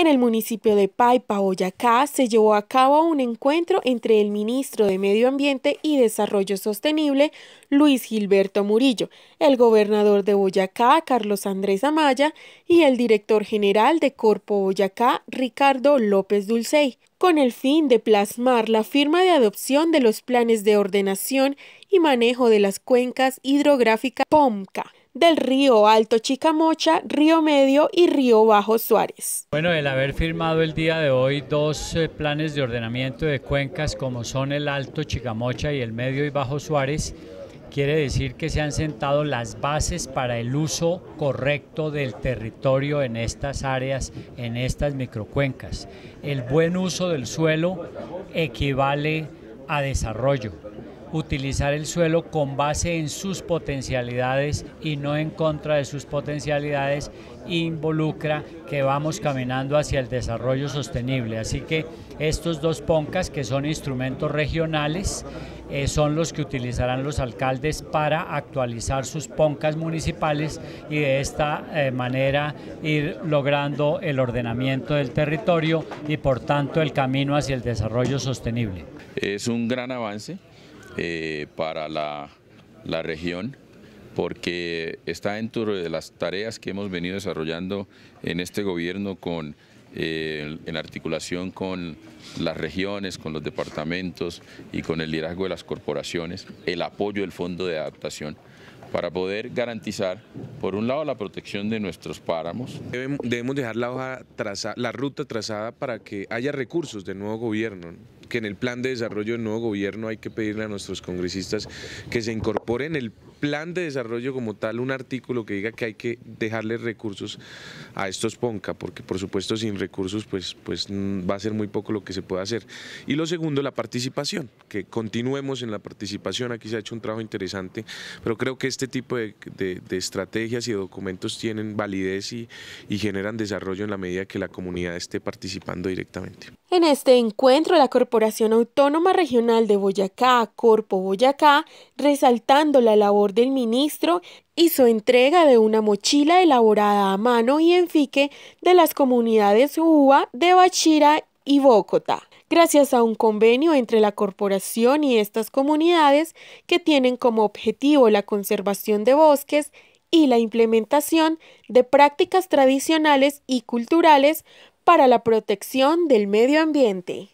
En el municipio de Paipa, Boyacá, se llevó a cabo un encuentro entre el ministro de Medio Ambiente y Desarrollo Sostenible, Luis Gilberto Murillo, el gobernador de Boyacá, Carlos Andrés Amaya, y el director general de Corpo Boyacá, Ricardo López Dulcey, con el fin de plasmar la firma de adopción de los planes de ordenación y manejo de las cuencas hidrográficas POMCA del río Alto Chicamocha, río Medio y río Bajo Suárez. Bueno, el haber firmado el día de hoy dos eh, planes de ordenamiento de cuencas como son el Alto Chicamocha y el Medio y Bajo Suárez, quiere decir que se han sentado las bases para el uso correcto del territorio en estas áreas, en estas microcuencas. El buen uso del suelo equivale a desarrollo utilizar el suelo con base en sus potencialidades y no en contra de sus potencialidades involucra que vamos caminando hacia el desarrollo sostenible. Así que estos dos PONCAS, que son instrumentos regionales, eh, son los que utilizarán los alcaldes para actualizar sus PONCAS municipales y de esta eh, manera ir logrando el ordenamiento del territorio y por tanto el camino hacia el desarrollo sostenible. Es un gran avance eh, para la, región porque está dentro de las tareas que hemos venido desarrollando en este gobierno con, eh, en articulación con las regiones, con los departamentos y con el liderazgo de las corporaciones, el apoyo del Fondo de Adaptación para poder garantizar, por un lado, la protección de nuestros páramos. Debemos dejar la, hoja la ruta trazada para que haya recursos del nuevo gobierno que en el plan de desarrollo del nuevo gobierno hay que pedirle a nuestros congresistas que se incorpore en el plan de desarrollo como tal un artículo que diga que hay que dejarle recursos a estos PONCA, porque por supuesto sin recursos pues, pues mm, va a ser muy poco lo que se pueda hacer. Y lo segundo, la participación, que continuemos en la participación, aquí se ha hecho un trabajo interesante, pero creo que este tipo de, de, estrategias y documentos tienen validez y, y generan desarrollo en la medida que la comunidad esté participando directamente. En este encuentro, la corporación Corporación Autónoma Regional de Boyacá, Corpo Boyacá, resaltando la labor del ministro, hizo entrega de una mochila elaborada a mano y en fique de las comunidades UBA de Bachira y Bogotá gracias a un convenio entre la corporación y estas comunidades que tienen como objetivo la conservación de bosques y la implementación de prácticas tradicionales y culturales para la protección del medio ambiente.